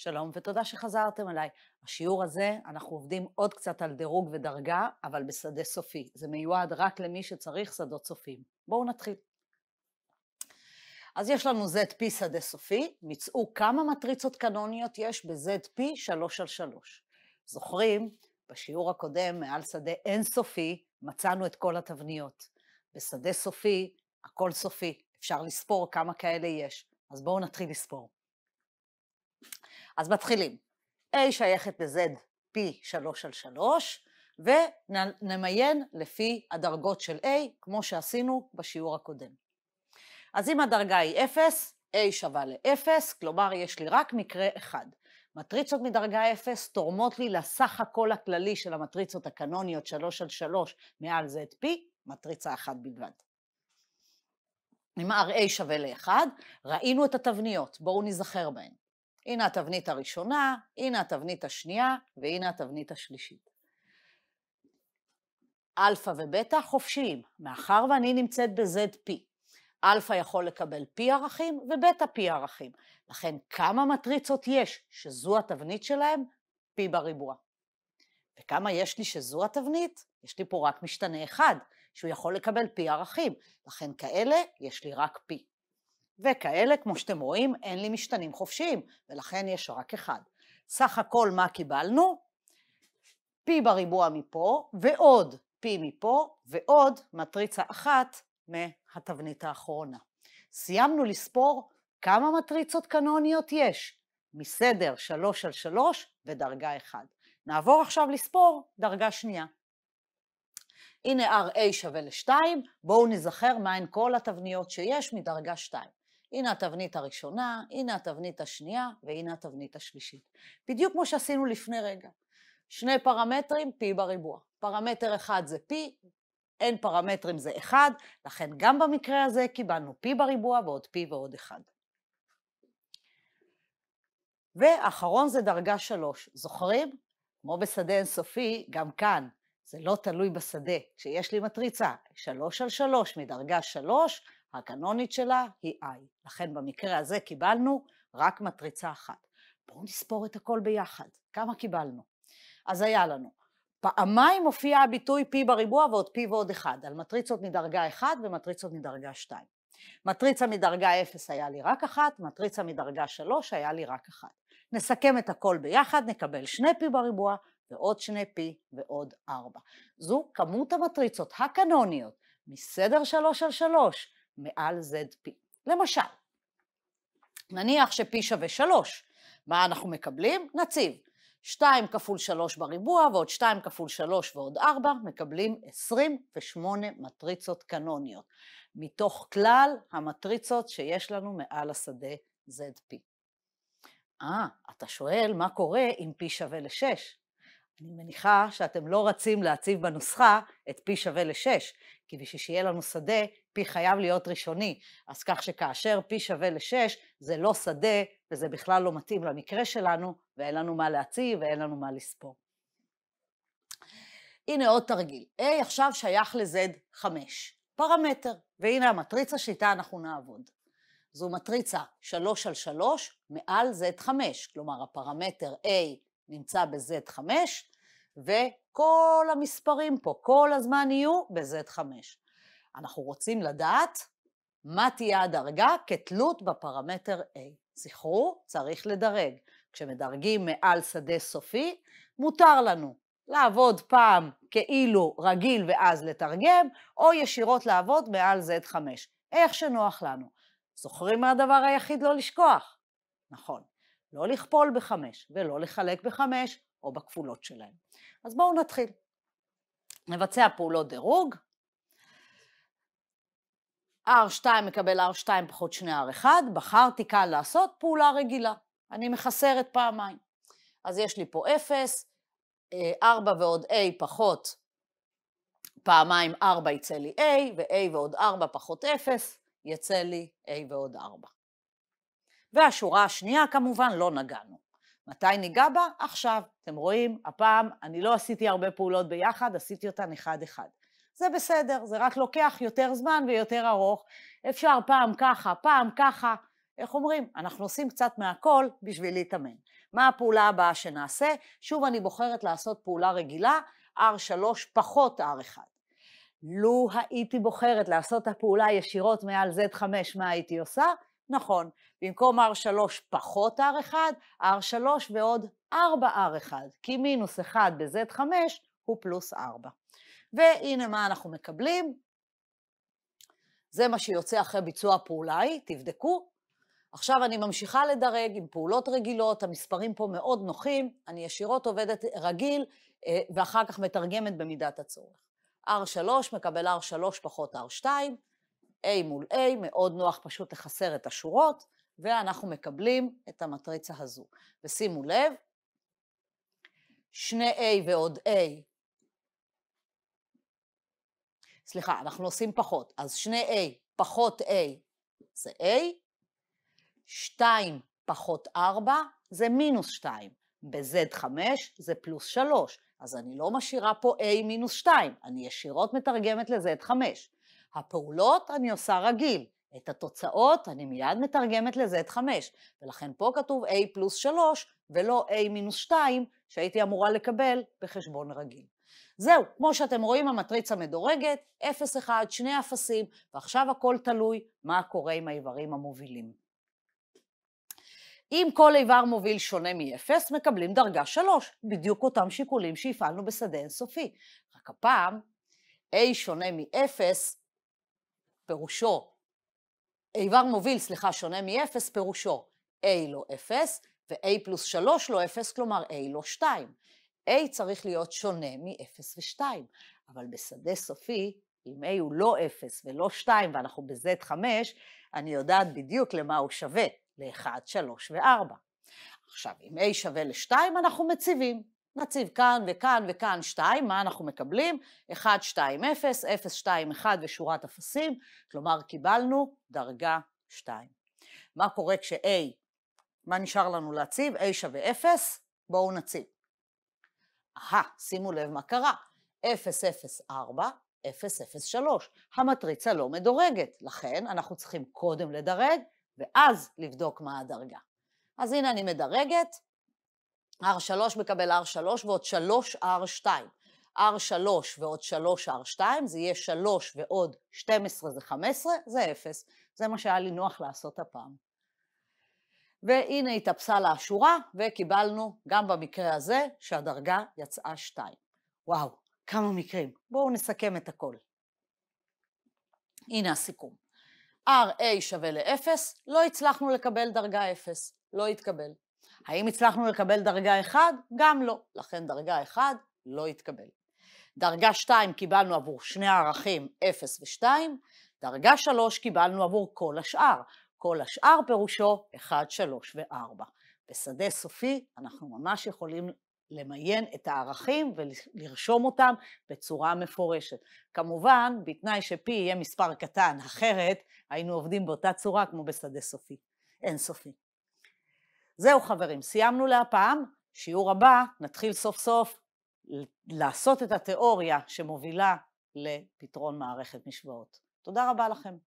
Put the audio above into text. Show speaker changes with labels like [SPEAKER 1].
[SPEAKER 1] שלום ותודה שחזרתם אליי. השיעור הזה, אנחנו עובדים עוד קצת על דירוג ודרגה, אבל בשדה סופי. זה מיועד רק למי שצריך שדות סופיים. בואו נתחיל. אז יש לנו ZP שדה סופי, מצאו כמה מטריצות קנוניות יש ב-ZP 3 על 3. זוכרים, בשיעור הקודם, מעל שדה אינסופי, מצאנו את כל התבניות. בשדה סופי, הכל סופי, אפשר לספור כמה כאלה יש. אז בואו נתחיל לספור. אז מתחילים. A שייכת ל-Z פי 3 על 3, ונמיין לפי הדרגות של A, כמו שעשינו בשיעור הקודם. אז אם הדרגה היא 0, A שווה ל-0, כלומר יש לי רק מקרה אחד. מטריצות מדרגה 0 תורמות לי לסך הכל הכללי של המטריצות הקנוניות 3 על 3 מעל ZP, מטריצה אחת בלבד. אם R A שווה ל-1, ראינו את התבניות, בואו נזכר בהן. הנה התבנית הראשונה, הנה התבנית השנייה והנה התבנית השלישית. אלפא ובטא חופשיים, מאחר ואני נמצאת ב-ZP. אלפא יכול לקבל פי ערכים ובטא פי ערכים. לכן כמה מטריצות יש שזו התבנית שלהם? פי בריבוע. וכמה יש לי שזו התבנית? יש לי פה רק משתנה אחד, שהוא יכול לקבל פי ערכים. לכן כאלה יש לי רק פי. וכאלה, כמו שאתם רואים, אין לי משתנים חופשיים, ולכן יש רק אחד. סך הכל מה קיבלנו? פי בריבוע מפה, ועוד פי מפה, ועוד מטריצה אחת מהתבנית האחרונה. סיימנו לספור כמה מטריצות קנוניות יש, מסדר 3 על 3 ודרגה 1. נעבור עכשיו לספור דרגה שנייה. הנה RA שווה ל-2, בואו נזכר מהן כל התבניות שיש מדרגה 2. הנה התבנית הראשונה, הנה התבנית השנייה והנה התבנית השלישית. בדיוק כמו שעשינו לפני רגע. שני פרמטרים, פי בריבוע. פרמטר אחד זה פי, אין פרמטרים זה אחד, לכן גם במקרה הזה קיבלנו פי בריבוע ועוד פי ועוד אחד. ואחרון זה דרגה שלוש. זוכרים? כמו בשדה אינסופי, גם כאן, זה לא תלוי בשדה. כשיש לי מטריצה 3 על 3 מדרגה 3, הקנונית שלה היא I. לכן במקרה הזה קיבלנו רק מטריצה אחת. בואו נספור את הכל ביחד, כמה קיבלנו. אז היה לנו, פעמיים הופיע הביטוי P בריבוע ועוד P ועוד 1, על מטריצות מדרגה 1 ומטריצות מדרגה 2. מטריצה מדרגה 0 היה לי רק אחת, מטריצה מדרגה 3 היה לי רק אחת. נסכם את הכל ביחד, נקבל שני P בריבוע ועוד שני P ועוד 4. זו כמות המטריצות הקנוניות מסדר 3 על 3 מעל ZP. למשל, נניח ש-P שווה 3, מה אנחנו מקבלים? נציב. 2 כפול 3 בריבוע ועוד 2 כפול 3 ועוד 4 מקבלים 28 מטריצות קנוניות, מתוך כלל המטריצות שיש לנו מעל השדה ZP. אה, אתה שואל מה קורה אם P שווה ל-6? אני מניחה שאתם לא רצים להציב בנוסחה את P שווה ל-6, כי בשביל שיהיה לנו שדה, פי חייב להיות ראשוני. אז כך שכאשר פי שווה לשש, זה לא שדה, וזה בכלל לא מתאים למקרה שלנו, ואין לנו מה להציב, ואין לנו מה לספור. הנה עוד תרגיל. A עכשיו שייך ל-Z5, פרמטר, והנה המטריצה שאיתה אנחנו נעבוד. זו מטריצה 3 על 3 מעל Z5, כלומר הפרמטר A נמצא ב-Z5, וכל המספרים פה כל הזמן יהיו ב-Z5. אנחנו רוצים לדעת מה תהיה הדרגה כתלות בפרמטר A. זכרו, צריך לדרג. כשמדרגים מעל שדה סופי, מותר לנו לעבוד פעם כאילו רגיל ואז לתרגם, או ישירות לעבוד מעל Z5, איך שנוח לנו. זוכרים מה הדבר היחיד לא לשכוח? נכון, לא לכפול בחמש ולא לחלק בחמש, או בכפולות שלהם. אז בואו נתחיל. נבצע פעולות דירוג. R2 מקבל R2 פחות 2R1, בחרתי כאן לעשות פעולה רגילה. אני מחסרת פעמיים. אז יש לי פה 0, 4 אה, ועוד A פחות פעמיים 4 יצא לי A, ו-A ועוד 4 פחות 0 יצא לי A ועוד 4. והשורה השנייה כמובן לא נגענו. מתי ניגע בה? עכשיו. אתם רואים, הפעם אני לא עשיתי הרבה פעולות ביחד, עשיתי אותן אחד-אחד. זה בסדר, זה רק לוקח יותר זמן ויותר ארוך. אפשר פעם ככה, פעם ככה. איך אומרים? אנחנו עושים קצת מהכל בשביל להתאמן. מה הפעולה הבאה שנעשה? שוב, אני בוחרת לעשות פעולה רגילה, R3 פחות R1. לו הייתי בוחרת לעשות את הפעולה ישירות מעל Z5, מה הייתי עושה? נכון, במקום R3 פחות R1, R3 ועוד 4R1, כי מינוס 1 ב-Z5 הוא פלוס 4. והנה מה אנחנו מקבלים. זה מה שיוצא אחרי ביצוע הפעולה ההיא, תבדקו. עכשיו אני ממשיכה לדרג עם פעולות רגילות, המספרים פה מאוד נוחים, אני ישירות עובדת רגיל, אה, ואחר כך מתרגמת במידת הצורך. R3 מקבל R3 פחות R2, A מול A, מאוד נוח פשוט לחסר את השורות, ואנחנו מקבלים את המטריצה הזו. ושימו לב, שני A ועוד A, סליחה, אנחנו עושים פחות, אז שני A פחות A זה A, 2 פחות 4 זה מינוס 2, ב-Z5 זה פלוס 3, אז אני לא משאירה פה A מינוס 2, אני ישירות מתרגמת ל-Z5. הפעולות אני עושה רגיל, את התוצאות אני מיד מתרגמת ל z 5 ולכן פה כתוב a פלוס 3 ולא a מינוס 2 שהייתי אמורה לקבל בחשבון רגיל. זהו, כמו שאתם רואים המטריצה מדורגת, 0, 1, שני אפסים, ועכשיו הכל תלוי מה קורה עם האיברים המובילים. אם כל איבר מוביל שונה מ-0, מקבלים דרגה 3, בדיוק אותם שיקולים שהפעלנו בשדה אינסופי. רק הפעם, A שונה מ-0 פירושו, איבר מוביל, סליחה, שונה מ-0, פירושו A לא 0, ו-A פלוס 3 לא 0, כלומר A לא 2. A צריך להיות שונה מ-0 ו-2, אבל בשדה סופי, אם A הוא לא 0 ולא 2 ואנחנו ב-Z5, אני יודעת בדיוק למה הוא שווה, ל-1, 3 ו-4. עכשיו, אם A שווה ל-2, אנחנו מציבים. נציב כאן וכאן וכאן 2, מה אנחנו מקבלים? 1, 2, 0, 0, 2, 1 ושורת אפסים, כלומר קיבלנו דרגה 2. מה קורה כש-A, מה נשאר לנו להציב? A שווה 0, בואו נציב. אהה, שימו לב מה קרה, 0, 0, 4, 0, 0, 3. המטריצה לא מדורגת, לכן אנחנו צריכים קודם לדרג, ואז לבדוק מה הדרגה. אז הנה אני מדרגת, R3 מקבל R3 ועוד 3R2. R3 ועוד 3R2 זה יהיה 3 ועוד 12 זה 15, זה 0. זה מה שהיה לי נוח לעשות הפעם. והנה התאפסה לה השורה, וקיבלנו גם במקרה הזה שהדרגה יצאה 2. וואו, כמה מקרים. בואו נסכם את הכל. הנה הסיכום. RA שווה ל-0, לא הצלחנו לקבל דרגה 0, לא התקבל. האם הצלחנו לקבל דרגה 1? גם לא, לכן דרגה 1 לא התקבל. דרגה 2 קיבלנו עבור שני הערכים 0 ו-2, דרגה 3 קיבלנו עבור כל השאר. כל השאר פירושו 1, 3 ו-4. בשדה סופי אנחנו ממש יכולים למיין את הערכים ולרשום אותם בצורה מפורשת. כמובן, בתנאי ש-P יהיה מספר קטן, אחרת היינו עובדים באותה צורה כמו בשדה סופי, אין סופי. זהו חברים, סיימנו להפעם, שיעור הבא נתחיל סוף סוף לעשות את התיאוריה שמובילה לפתרון מערכת משוואות. תודה רבה לכם.